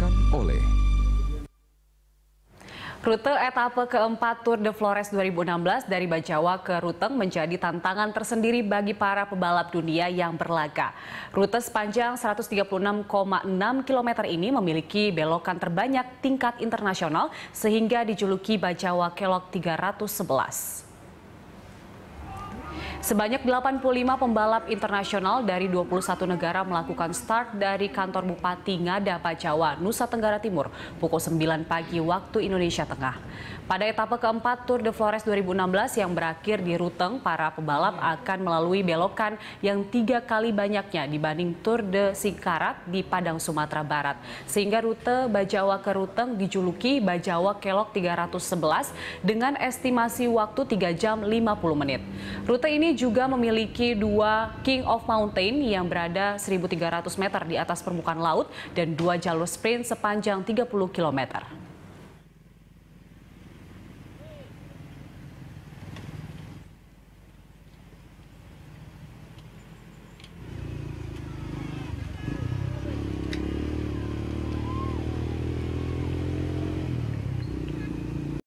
dipersembahkan oleh Rute etape keempat Tour de Flores 2016 dari Bajawa ke Ruteng menjadi tantangan tersendiri bagi para pebalap dunia yang berlaga. Rute sepanjang 136,6 km ini memiliki belokan terbanyak tingkat internasional sehingga dijuluki Bajawa Kelok 311. Sebanyak 85 pembalap internasional dari 21 negara melakukan start dari kantor Bupati Ngada Pacawa, Nusa Tenggara Timur pukul 9 pagi waktu Indonesia Tengah. Pada etapa keempat Tour de Flores 2016 yang berakhir di Ruteng, para pembalap akan melalui belokan yang tiga kali banyaknya dibanding Tour de Singkarak di Padang Sumatera Barat. Sehingga rute Bajawa ke Ruteng dijuluki Bajawa Kelok 311 dengan estimasi waktu 3 jam 50 menit. Rute ini juga memiliki dua King of Mountain yang berada 1.300 meter di atas permukaan laut dan dua jalur sprint sepanjang 30 kilometer.